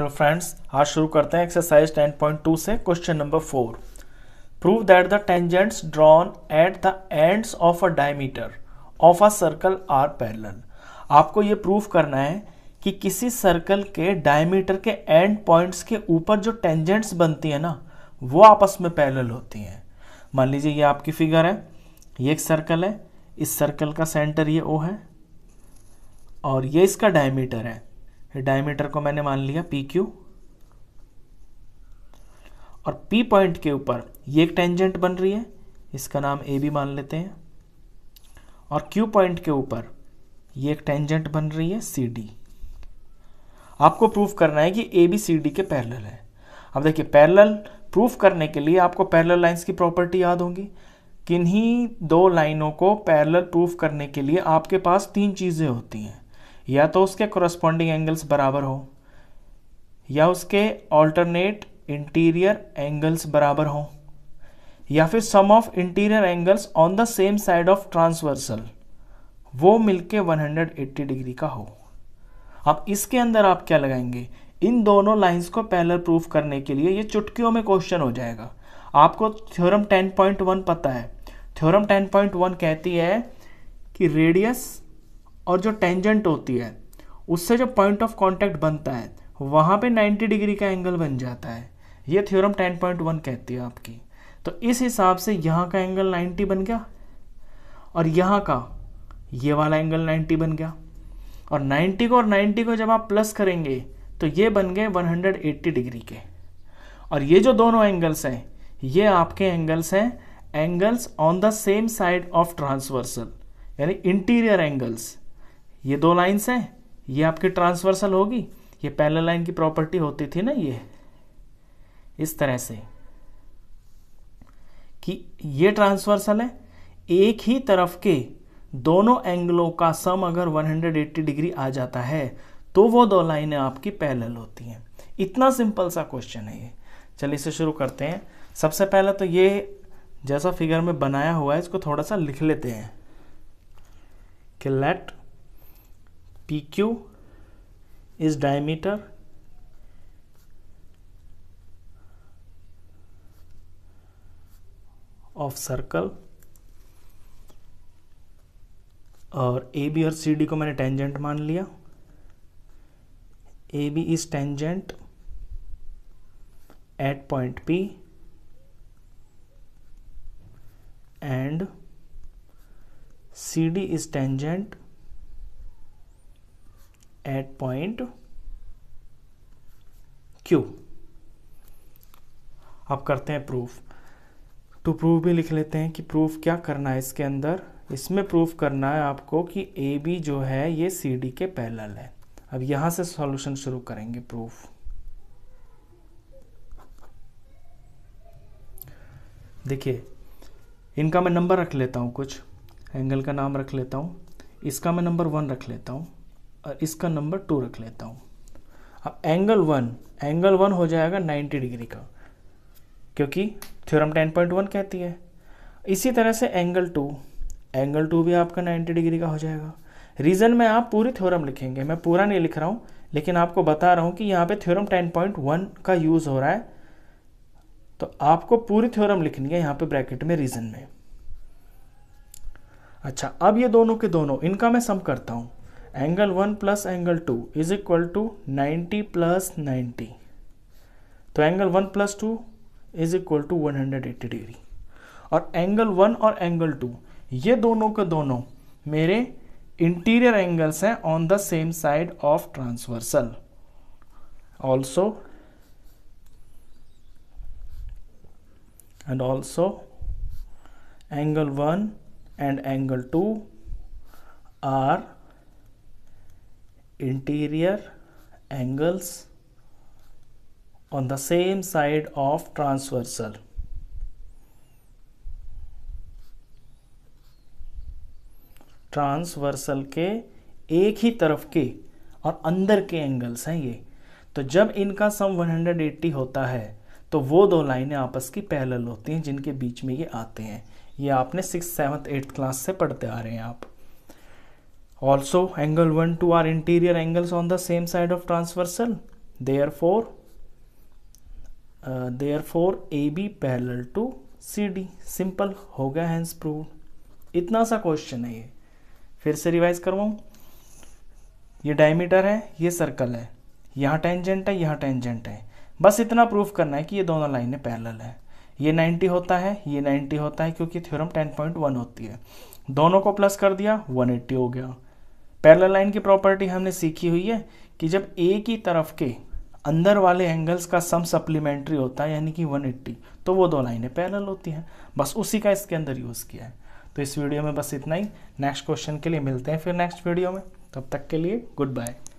Hello friends आज शुरू करते हैं एक्सरसाइज 10.2 से question number four prove that the tangents drawn at the ends of a diameter of a circle are parallel आपको ये prove करना है कि किसी सर्कल के डायमीटर के एंड पॉइंट्स के ऊपर जो टेंजेंट्स बनती है ना वो आपस में पैरेलल होती हैं मान लीजिए ये आपकी फिगर है ये एक सर्कल है इस सर्कल का सेंटर ये ओ है और ये इसका डायमीटर है डायमीटर को मैंने मान लिया पी क्यू और पी पॉइंट के ऊपर ये एक टेंजेंट बन रही है इसका नाम ए बी मान लेते हैं और क्यू पॉइंट के ऊपर ये एक टेंजेंट बन रही है सी डी आपको प्रूफ करना है कि ए बी सी डी के पैरेलल है अब देखिए पैरेलल प्रूफ करने के लिए आपको पैरेलल लाइंस की प्रॉपर्टी याद होगी किन्हीं दो लाइनों को पैरेलल प्रूफ करने के लिए आपके पास तीन चीज़ें होती हैं या तो उसके कॉरस्पॉन्डिंग एंगल्स बराबर हो या उसके ऑल्टरनेट इंटीरियर एंगल्स बराबर हों या फिर sum of interior angles on the same side of transversal वो मिलके 180 डिग्री का हो अब इसके अंदर आप क्या लगाएंगे इन दोनों लाइंस को पैरेलल प्रूफ करने के लिए ये चुटकियों में क्वेश्चन हो जाएगा आपको थ्योरम 10.1 पता है थ्योरम 10.1 कहती है कि रेडियस और जो टेंजेंट होती है उससे जो पॉइंट ऑफ कॉन्टैक्ट बनता है वहाँ पे 90 डिग्री का एंगल बन जाता है ये थ्योरम 10.1 कहती है आपकी तो इस हिसाब से यहाँ का एंगल 90 बन गया और यहाँ का ये वाला एंगल 90 बन गया और 90 को और 90 को जब आप प्लस करेंगे तो ये बन गए 180 डिग्री के और ये जो दोनों एंगल्स हैं ये आपके एंगल्स हैं angles on the same side of transversal यानी इंटीरियर एंगल्स ये दो लाइन्स हैं ये आपकी ट्रांसवर्सल होगी ये पहले लाइन की प्रॉपर्टी होती थी ना ये इस तरह से कि ये ट्रांसवर्सल है एक ही तरफ के दोनों एंगलों का सम अगर 180 डिग्री आ जाता है तो वो दो लाइनें आपकी पैरेलल होती हैं इतना सिंपल सा क्वेश्चन है ये चलिए इसे शुरू करते हैं सबसे पहले तो ये जैसा फिगर में बनाया हुआ है इसको थोड़ा सा लिख लेते हैं कि let Q is diameter of circle और ए बी और सी डी को मैंने टेंजेंट मान लिया A B is tangent at point P and C D is tangent at point Q अब करते हैं प्रूफ टू प्रूफ भी लिख लेते हैं कि प्रूफ क्या करना है इसके अंदर इसमें प्रूफ करना है आपको कि ए बी जो है ये सी डी के पैरेलल है अब यहां से सॉल्यूशन शुरू करेंगे प्रूफ देखिए इनका मैं नंबर रख लेता हूं कुछ एंगल का नाम रख लेता हूं इसका मैं नंबर वन रख लेता हूं और इसका नंबर टू रख लेता हूँ अब एंगल वन एंगल वन हो जाएगा 90 डिग्री का क्योंकि थ्योरम 10.1 कहती है इसी तरह से एंगल टू एंगल टू भी आपका 90 डिग्री का हो जाएगा रीज़न में आप पूरी थ्योरम लिखेंगे मैं पूरा नहीं लिख रहा हूँ लेकिन आपको बता रहा हूँ कि यहाँ पे थ्योरम 10.1 का यूज़ हो रहा है तो आपको पूरी थ्योरम लिखनी है यहाँ पे ब्रैकेट में रीज़न में अच्छा अब ये दोनों के दोनों इनका मैं सम करता हूँ angle one plus angle two is equal to ninety plus ninety तो angle one plus two is equal to one hundred eighty degree और एंगल वन और एंगल टू ये दोनों के दोनों मेरे इंटीरियर एंगल्स हैं on the same side of transversal also and also angle one and angle two are interior angles on the same side of transversal. Transversal के एक ही तरफ के और अंदर के एंगल्स हैं ये तो जब इनका सम 180 होता है तो वो दो लाइनें आपस की पैरेलल होती हैं जिनके बीच में ये आते हैं ये आपने सिक्स सेवन्थ एट्थ क्लास से पढ़ते आ रहे हैं आप Also, angle 1, 2 are interior angles on the same side of transversal. Therefore, uh, therefore AB parallel to CD. Simple हो गया हैंस प्रूव इतना सा क्वेश्चन है ये फिर से रिवाइज करवाऊँ ये डायमीटर है ये सर्कल है यहाँ टेंजेंट है यहाँ टेंजेंट है बस इतना प्रूफ करना है कि ये दोनों लाइनें पैरेलल है ये 90 होता है ये 90 होता है क्योंकि थ्योरम 10.1 होती है दोनों को प्लस कर दिया 180 हो गया पैरल लाइन की प्रॉपर्टी हमने सीखी हुई है कि जब ए की तरफ के अंदर वाले एंगल्स का सम सप्लीमेंट्री होता है यानी कि 180 तो वो दो लाइनें पैरल होती हैं बस उसी का इसके अंदर यूज़ किया है तो इस वीडियो में बस इतना ही नेक्स्ट क्वेश्चन के लिए मिलते हैं फिर नेक्स्ट वीडियो में तब तक के लिए गुड बाय